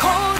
Cold.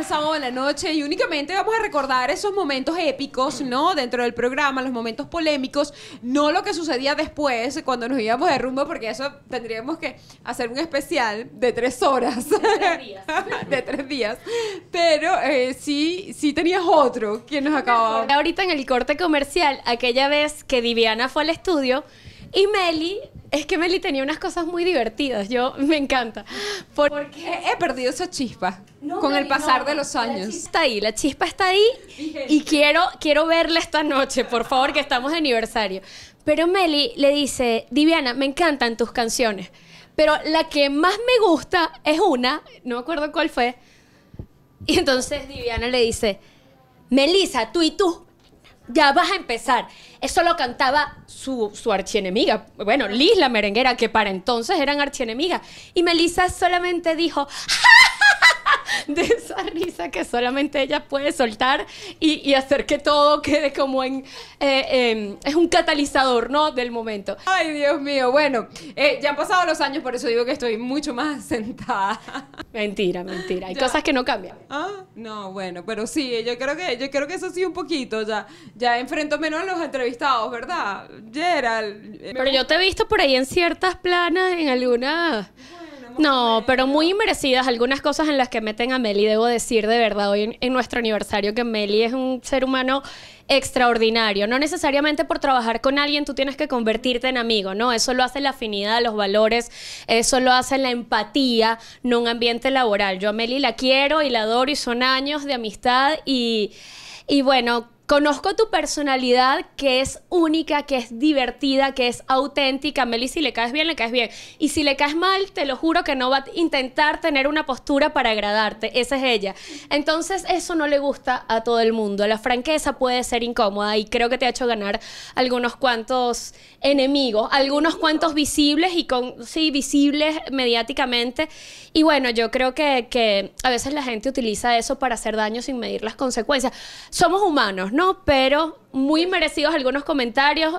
esa sábado en la noche y únicamente vamos a recordar esos momentos épicos, ¿no? Dentro del programa, los momentos polémicos, no lo que sucedía después cuando nos íbamos de rumbo, porque eso tendríamos que hacer un especial de tres horas. De tres días. de tres días. Pero eh, sí, sí tenías otro que nos acababa. Ahorita en el corte comercial, aquella vez que Diviana fue al estudio, y Meli, es que Meli tenía unas cosas muy divertidas, yo me encanta. Porque he perdido esa chispa con el pasar de los años. está ahí, la chispa está ahí y quiero, quiero verla esta noche, por favor, que estamos de aniversario. Pero Meli le dice, Diviana, me encantan tus canciones, pero la que más me gusta es una, no me acuerdo cuál fue. Y entonces Diviana le dice, Melisa, tú y tú ya vas a empezar. Eso lo cantaba su, su archienemiga. Bueno, Liz la merenguera, que para entonces eran archienemigas. Y Melissa solamente dijo, de esa risa que solamente ella puede soltar y, hacer que todo quede como en... Eh, em, es un catalizador, ¿no? Del momento. Ay, Dios mío. Bueno, eh, ya han pasado los años, por eso digo que estoy mucho más sentada. Mentira, mentira. Hay cosas que no cambian. Ah, no, bueno, pero sí, yo creo que, yo creo que eso sí un poquito. Ya, ya enfrento menos a los entrevistados, ¿verdad? Gerald. Eh, pero yo te he visto por ahí en ciertas planas, en algunas... No, pero muy merecidas algunas cosas en las que meten a Meli, debo decir de verdad hoy en, nuestro aniversario que Meli es un ser humano extraordinario. No necesariamente por trabajar con alguien tú tienes que convertirte en amigo, ¿no? Eso lo hace la afinidad, los valores, eso lo hace la empatía, no un ambiente laboral. Yo a Meli la quiero y la adoro y son años de amistad y, y bueno, Conozco tu personalidad que es única, que es divertida, que es auténtica. Meli, si le caes bien, le caes bien. Y si le caes mal, te lo juro que no va a intentar tener una postura para agradarte. Esa es ella. Entonces, eso no le gusta a todo el mundo. La franqueza puede ser incómoda y creo que te ha hecho ganar algunos cuantos enemigos, algunos cuantos visibles y con, sí, visibles mediáticamente. Y bueno, yo creo que, a veces la gente utiliza eso para hacer daño sin medir las consecuencias. Somos humanos, no, pero muy merecidos algunos comentarios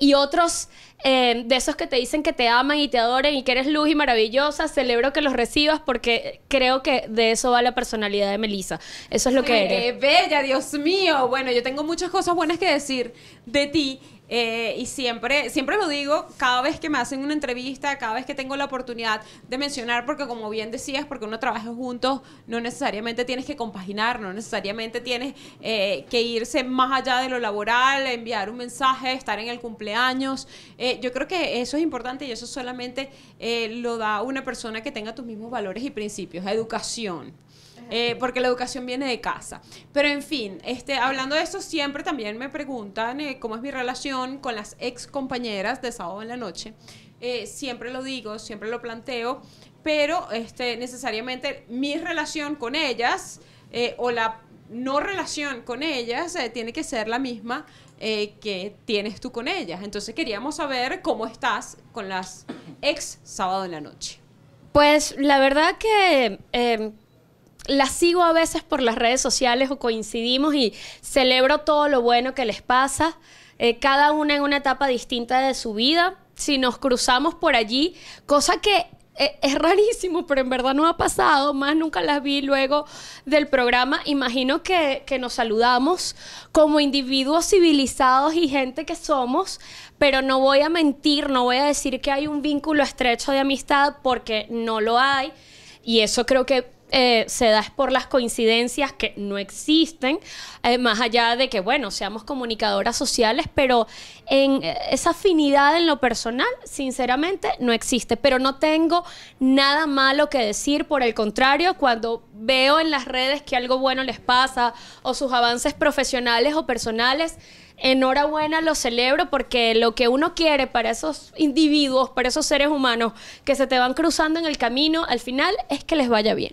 y otros eh, de esos que te dicen que te aman y te adoren y que eres luz y maravillosa, celebro que los recibas porque creo que de eso va la personalidad de Melissa. Eso es lo que eres. ¡Qué eh, bella, Dios mío! Bueno, yo tengo muchas cosas buenas que decir de ti eh, y siempre, siempre lo digo, cada vez que me hacen una entrevista, cada vez que tengo la oportunidad de mencionar, porque como bien decías, porque uno trabaja juntos, no necesariamente tienes que compaginar, no necesariamente tienes eh, que irse más allá de lo laboral, enviar un mensaje, estar en el cumpleaños. Eh, yo creo que eso es importante y eso solamente lo da una persona que tenga tus mismos valores y principios, educación. Eh, porque la educación viene de casa. Pero en fin, este, hablando de eso, siempre también me preguntan eh, cómo es mi relación con las ex compañeras de sábado en la noche. Eh, siempre lo digo, siempre lo planteo, pero este, necesariamente mi relación con ellas o la no relación con ellas tiene que ser la misma que tienes tú con ellas. Entonces queríamos saber cómo estás con las ex sábado en la noche. Pues la verdad que em, las sigo a veces por las redes sociales o coincidimos y celebro todo lo bueno que les pasa, eh, cada una en una etapa distinta de su vida. Si nos cruzamos por allí, cosa que eh, es rarísimo, pero en verdad no ha pasado, más nunca las vi luego del programa. Imagino que, que, nos saludamos como individuos civilizados y gente que somos, pero no voy a mentir, no voy a decir que hay un vínculo estrecho de amistad porque no lo hay. Y eso creo que eh, se da es por las coincidencias que no existen, eh, más allá de que, bueno, seamos comunicadoras sociales, pero en eh, esa afinidad en lo personal, sinceramente, no existe. Pero no tengo nada malo que decir, por el contrario, cuando veo en las redes que algo bueno les pasa o sus avances profesionales o personales, enhorabuena, lo celebro porque lo que uno quiere para esos individuos, para esos seres humanos que se te van cruzando en el camino, al final es que les vaya bien.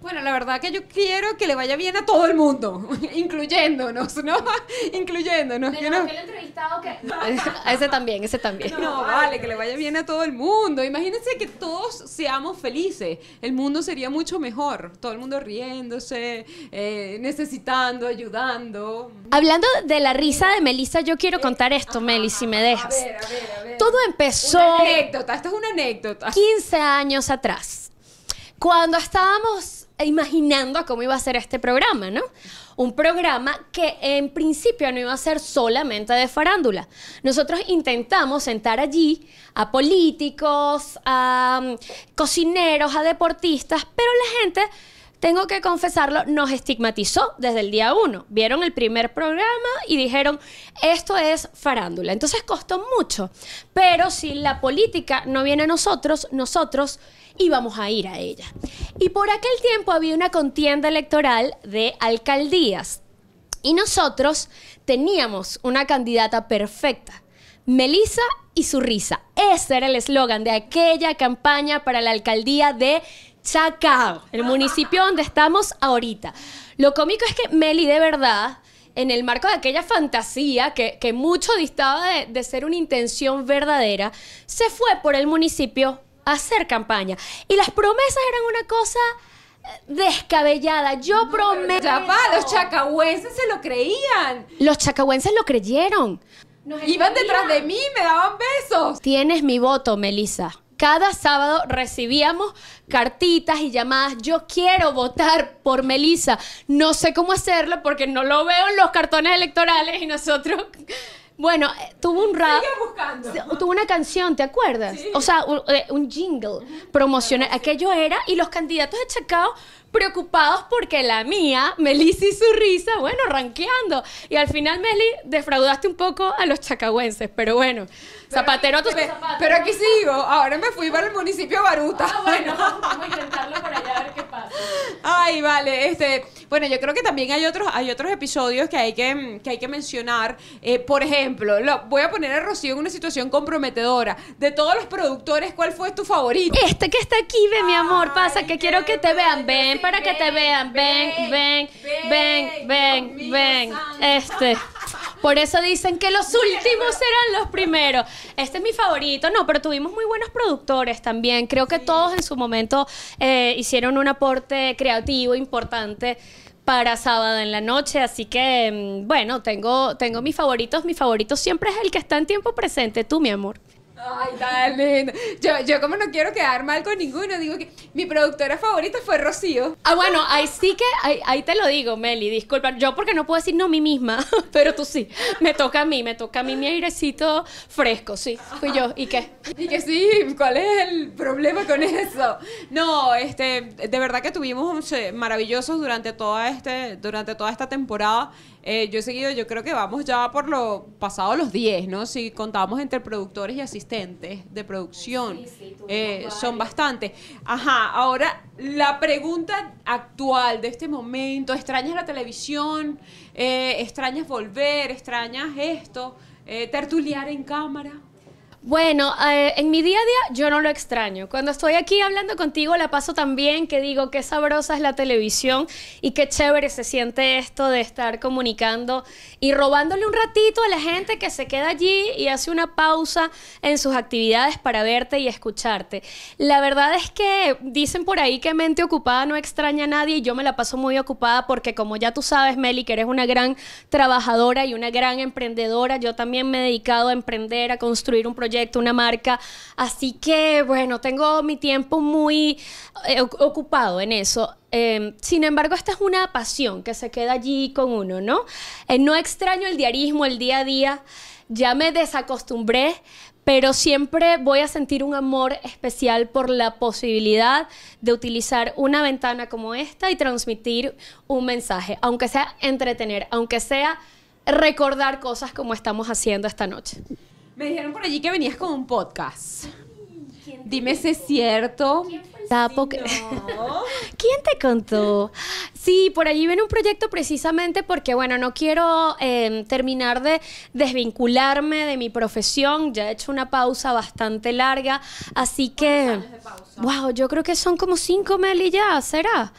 Bueno, la verdad que yo quiero que le vaya bien a todo el mundo, incluyéndonos, ¿no? incluyéndonos. no? aquel entrevistado que... ese también, ese también. No, vale, que le vaya bien a todo el mundo. Imagínense que todos seamos felices. El mundo sería mucho mejor. Todo el mundo riéndose, eh, necesitando, ayudando. Hablando de la risa de Melissa, yo quiero eh, contar esto, Meli, si me dejas. A ver, a ver, a ver. Todo empezó... Una anécdota, esto es una anécdota. 15 años atrás. Cuando estábamos e imaginando cómo iba a ser este programa, ¿no? Un programa que en principio no iba a ser solamente de farándula. Nosotros intentamos sentar allí a políticos, a mm, cocineros, a deportistas, pero la gente tengo que confesarlo, nos estigmatizó desde el día uno. Vieron el primer programa y dijeron, esto es farándula. Entonces costó mucho. Pero si la política no viene a nosotros, nosotros y vamos a ir a ella. Y por aquel tiempo había una contienda electoral de alcaldías y nosotros teníamos una candidata perfecta, Melissa y su risa. Ese era el eslogan de aquella campaña para la alcaldía de Chacao, el municipio donde estamos ahorita. Lo cómico es que Meli de verdad en el marco de aquella fantasía que, mucho distaba de, ser una intención verdadera, se fue por el municipio hacer campaña. Y las promesas eran una cosa eh, descabellada. Yo prometo. los chacahuenses se lo creían. Los chacahuenses lo creyeron. Iban detrás de mí, me daban besos. Tienes mi voto, Melissa. Cada sábado recibíamos cartitas y llamadas. Yo quiero votar por Melissa. No sé cómo hacerlo porque no lo veo en los cartones electorales y nosotros bueno, eh, tuvo un rap. Tuvo una canción, ¿te acuerdas? O sea, eh, un, jingle promocional. Aquello era. Y los candidatos de Chacao preocupados porque la mía, Melis y su risa, bueno, ranqueando. Y al final, Meli, defraudaste un poco a los chacahuenses, pero bueno, zapatero Pero aquí sigo, ahora me fui para el municipio de Baruta. Ah, bueno, vamos a intentarlo por allá a ver qué Ay, vale, este, bueno, yo creo que también hay otros, hay otros episodios que hay que, hay que mencionar. Eh, por ejemplo, lo, voy a poner a Rocío en una situación comprometedora. De todos los productores, ¿cuál fue tu favorito? Este que está aquí, ve, mi amor, pasa que quiero que te vean. Ven para que te vean. ven, ven, ven, ven. ven. Oh, este. Por eso dicen que los últimos serán los primeros. Este es mi favorito, no, pero tuvimos muy buenos productores también. Creo que todos en su momento eh, hicieron un aporte creativo importante para sábado en la noche, así que mm, bueno, tengo, tengo mis favoritos, mi favorito siempre es el que está en tiempo presente, tú mi amor. Ay, dale. Yo, yo como no quiero quedar mal con ninguno, digo que mi productora favorita fue Rocío. Ah, bueno, ahí sí que, ahí, te lo digo, Meli, disculpa. Yo porque no puedo decir no a mí misma, pero tú sí. Me toca a mí, me toca a mí mi airecito fresco, sí. Fui yo. ¿Y qué? Y que sí, ¿cuál es el problema con eso? No, este, de verdad que tuvimos maravillosos durante toda, este, durante toda esta temporada. Eh, yo he seguido, yo creo que vamos ya por lo pasado los 10, ¿no? Si contábamos entre productores y asistentes de producción. Eh, son bastantes. Ajá, ahora la pregunta actual de este momento, ¿extrañas la televisión? Eh, ¿Extrañas volver? ¿Extrañas esto? Eh, ¿Tertuliar en cámara? Bueno, eh, en mi día a día yo no lo extraño. Cuando estoy aquí hablando contigo la paso tan bien que digo qué sabrosa es la televisión y qué chévere se siente esto de estar comunicando y robándole un ratito a la gente que se queda allí y hace una pausa en sus actividades para verte y escucharte. La verdad es que dicen por ahí que mente ocupada no extraña a nadie y yo me la paso muy ocupada porque como ya tú sabes, Meli, que eres una gran trabajadora y una gran emprendedora, yo también me he dedicado a emprender, a construir un proyecto una marca. Así que, bueno, tengo mi tiempo muy eh, ocupado en eso. Em, sin embargo, esta es una pasión que se queda allí con uno, ¿no? Eh, no extraño el diarismo, el día a día. Ya me desacostumbré, pero siempre voy a sentir un amor especial por la posibilidad de utilizar una ventana como esta y transmitir un mensaje, aunque sea entretener, aunque sea recordar cosas como estamos haciendo esta noche. Me dijeron por allí que venías con un podcast. Dime si es cierto. ¿Quién te contó? Sí, por allí viene un proyecto precisamente porque, bueno, no quiero em, terminar de desvincularme de mi profesión. Ya he hecho una pausa bastante larga, así que... Wow, yo creo que son como cinco, Meli, ya, ¿será?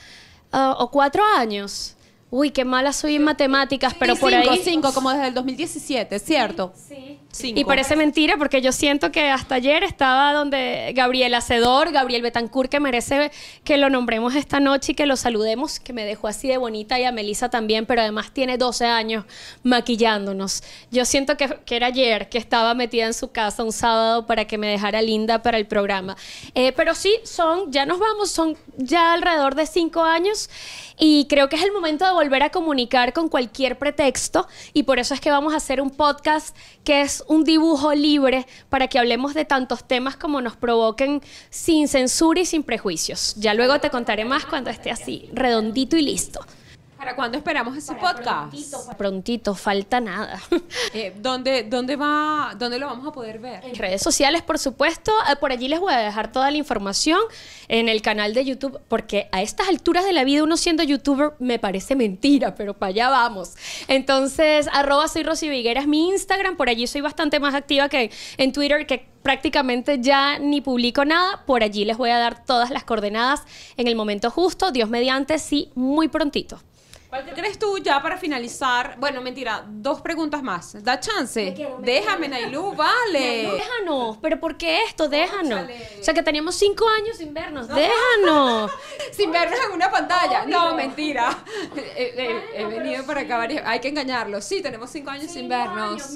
Ah, o cuatro años. Uy, qué mala soy en matemáticas, pero por cinco, Cinco, como desde el 2017, ¿cierto? sí. Y parece mentira porque yo siento que hasta ayer estaba donde Gabriel Hacedor, Gabriel Betancourt, que merece que lo nombremos esta noche y que lo saludemos, que me dejó así de bonita y a Melissa también, pero además tiene 12 años maquillándonos. Yo siento que, era ayer que estaba metida en su casa un sábado para que me dejara linda para el programa. Eh, pero sí, son, ya nos vamos, son ya alrededor de 5 años y creo que es el momento de volver a comunicar con cualquier pretexto y por eso es que vamos a hacer un podcast que es un dibujo libre para que hablemos de tantos temas como nos provoquen sin censura y sin prejuicios. Ya luego te contaré más cuando esté así, redondito y listo. ¿Para cuándo esperamos ese podcast? Pues. Prontito, falta nada. Eh, ¿dónde, va, ¿Dónde lo vamos a poder ver? En redes sociales, por supuesto. Eh, por allí les voy a dejar toda la información en el canal de YouTube, porque a estas alturas de la vida uno siendo youtuber me parece mentira, pero para allá vamos. Entonces, arroba soy Rosy Vigueras, mi Instagram. Por allí soy bastante más activa que en Twitter, que prácticamente ya ni publico nada. Por allí les voy a dar todas las coordenadas en el momento justo, Dios mediante, sí, muy prontito. ¿Cuál crees tú ya para finalizar? Bueno, mentira, dos preguntas más. Da chance. Déjame, Nailu, vale. déjanos, pero ¿por qué esto? Déjanos. O sea, que teníamos cinco años sin vernos. Déjanos. sin vernos en una pantalla. No, mentira. he, venido para acabar Hay que engañarlo. Sí, tenemos cinco años sin vernos.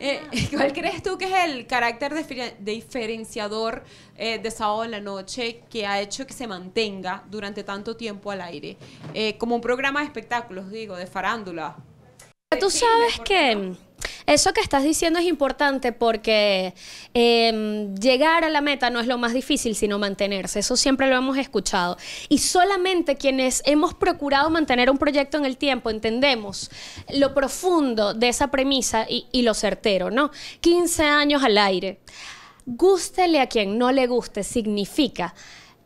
Eh, ¿Cuál crees tú que es el carácter de diferenciador eh, de sábado en la noche que ha hecho que se mantenga durante tanto tiempo al aire, eh, como un programa de espectáculos, digo, de farándula. Tú sabes que eso que estás diciendo es importante porque em, llegar a la meta no es lo más difícil, sino mantenerse. Eso siempre lo hemos escuchado. Y solamente quienes hemos procurado mantener un proyecto en el tiempo entendemos lo profundo de esa premisa y, y lo certero, ¿no? 15 años al aire gústele a quien no le guste, significa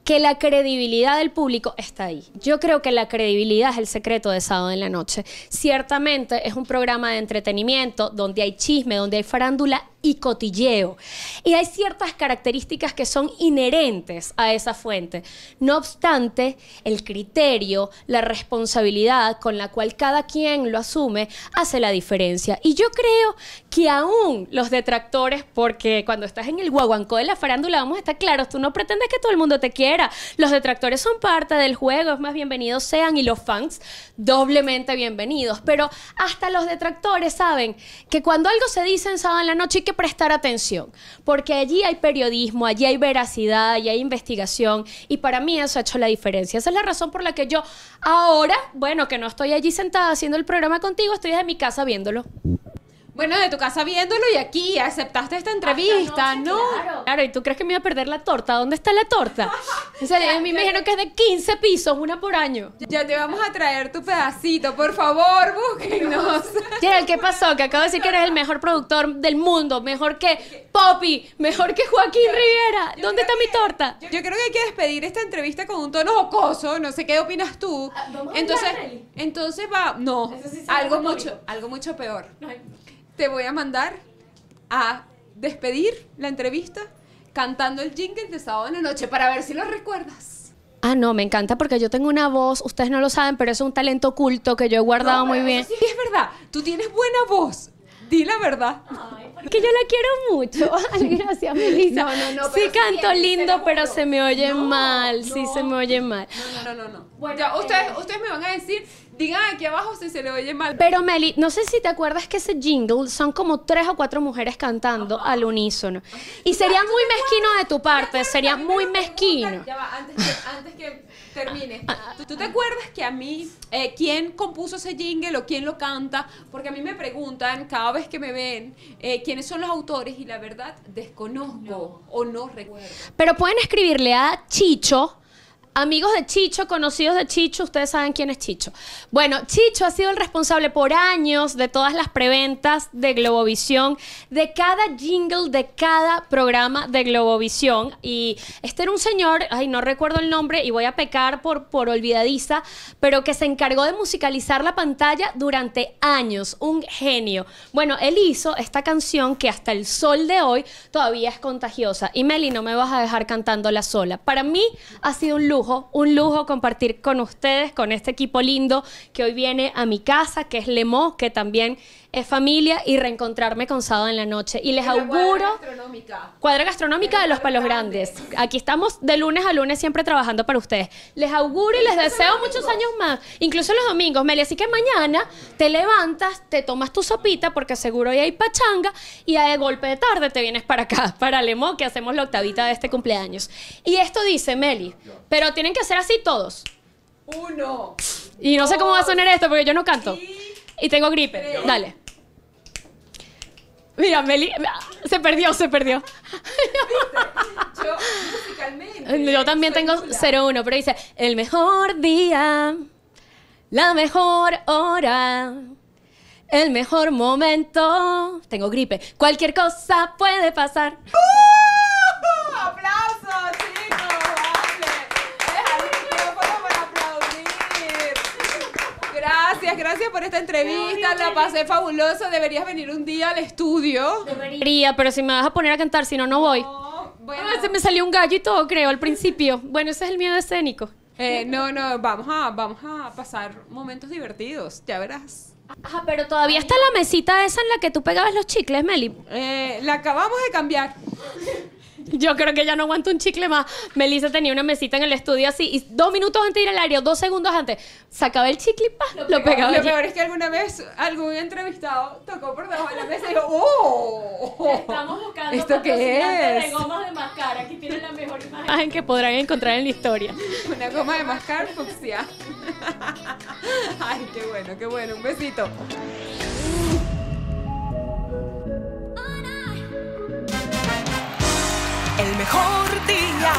que la credibilidad del público está ahí. Yo creo que la credibilidad es el secreto de Sábado en la Noche. Ciertamente es un programa de entretenimiento donde hay chisme, donde hay farándula y cotilleo. Y hay ciertas características que son inherentes a esa fuente. No obstante, el criterio, la responsabilidad con la cual cada quien lo asume hace la diferencia. Y yo creo que aún los detractores, porque cuando estás en el guaguancó de la farándula, vamos a estar claros, tú no pretendes que todo el mundo te quiera. Los detractores son parte del juego, es más bienvenidos sean y los fans doblemente bienvenidos. Pero hasta los detractores saben que cuando algo se dice en sábado en la noche, prestar atención, porque allí hay periodismo, allí hay veracidad, allí hay investigación, y para mí eso ha hecho la diferencia. Esa es la razón por la que yo ahora, bueno, que no estoy allí sentada haciendo el programa contigo, estoy desde mi casa viéndolo. Bueno, de tu casa viéndolo y aquí aceptaste esta entrevista, ¿no? Claro. ¿y tú crees que me iba a perder la torta? ¿Dónde está la torta? O sea, a mí me dijeron que es de 15 pisos, una por año. Ya te vamos a traer tu pedacito, por favor, búsquenos. Gerald, ¿qué pasó? Que acabo de decir que eres el mejor productor del mundo, mejor que Poppy, mejor que Joaquín riera Rivera. ¿Dónde está mi torta? Yo, creo que hay que despedir esta entrevista con un tono jocoso, no sé qué opinas tú. Ah, entonces, entonces va, no, algo mucho, algo mucho peor te voy a mandar a despedir la entrevista cantando el jingle de sábado en la noche para ver si lo recuerdas. Ah, no, me encanta porque yo tengo una voz, ustedes no lo saben, pero es un talento oculto que yo he guardado muy bien. Sí, es verdad, tú tienes buena voz. Di la verdad. que yo la quiero mucho. gracias, Melissa. No, no, no. Sí canto lindo, pero se me oye mal. Sí se me oye mal. No, no, no, no. Bueno, ya, ustedes, ustedes me van a decir digan aquí abajo si se le oye mal. Pero Meli, no sé si te acuerdas que ese jingle son como tres o cuatro mujeres cantando al unísono. Y sería muy mezquino de tu parte, sería muy mezquino. antes que termine. Ah. ¿Tú, te acuerdas que a mí, eh, quién compuso ese jingle o quién lo canta? Porque a mí me preguntan cada vez que me ven eh, quiénes son los autores y la verdad desconozco o no recuerdo. Pero pueden escribirle a Chicho Amigos de Chicho, conocidos de Chicho, ustedes saben quién es Chicho. Bueno, Chicho ha sido el responsable por años de todas las preventas de Globovisión, de cada jingle, de cada programa de Globovisión. Y este era un señor, ay, no recuerdo el nombre y voy a pecar por, por olvidadiza, pero que se encargó de musicalizar la pantalla durante años. Un genio. Bueno, él hizo esta canción que hasta el sol de hoy todavía es contagiosa. Y Meli, no me vas a dejar la sola. Para mí ha sido un lujo un lujo compartir con ustedes, con este equipo lindo que hoy viene a mi casa, que es Lemo, que también es familia y reencontrarme con sábado en la noche. Y les auguro. Cuadra gastronómica. Cuadra gastronómica de, los palos grandes. Aquí estamos de lunes a lunes siempre trabajando para ustedes. Les auguro y les deseo muchos años más. Incluso los domingos, Meli. Así que mañana te levantas, te tomas tu sopita, porque seguro hoy hay pachanga, y de golpe de tarde te vienes para acá, para Lemo, que hacemos la octavita de este cumpleaños. Y esto dice, Meli, pero tienen que ser así todos. Uno. Y no sé cómo va a sonar esto porque yo no canto. Y, tengo gripe. Dale. Mira, Meli se perdió, se perdió. Yo musicalmente. Yo también tengo 01, pero dice, el mejor día, la mejor hora, el mejor momento. Tengo gripe. Cualquier cosa puede pasar. gracias por esta entrevista. La pasé fabuloso. Deberías venir un día al estudio. Debería, pero si me vas a poner a cantar, si no, no voy. Ah, bueno. se me salió un gallo y todo, creo, al principio. Bueno, ese es el miedo escénico. Eh, no, no, vamos a, vamos a pasar momentos divertidos, ya verás. Ajá, pero todavía está la mesita esa en la que tú pegabas los chicles, Meli. Eh, la acabamos de cambiar. Yo creo que ya no aguanto un chicle más. Melissa tenía una mesita en el estudio así y dos minutos antes de ir al área, dos segundos antes, sacaba el chicle y pa, lo, pegaba. Lo peor es que alguna vez algún entrevistado tocó por debajo de la mesa y dijo, ¡Oh! Estamos buscando ¿Esto qué es? de gomas de mascara. Aquí tienen la mejor imagen. que podrán encontrar en la historia. Una goma de mascar fucsia. Ay, qué bueno, qué bueno. Un besito. ¡Cortina!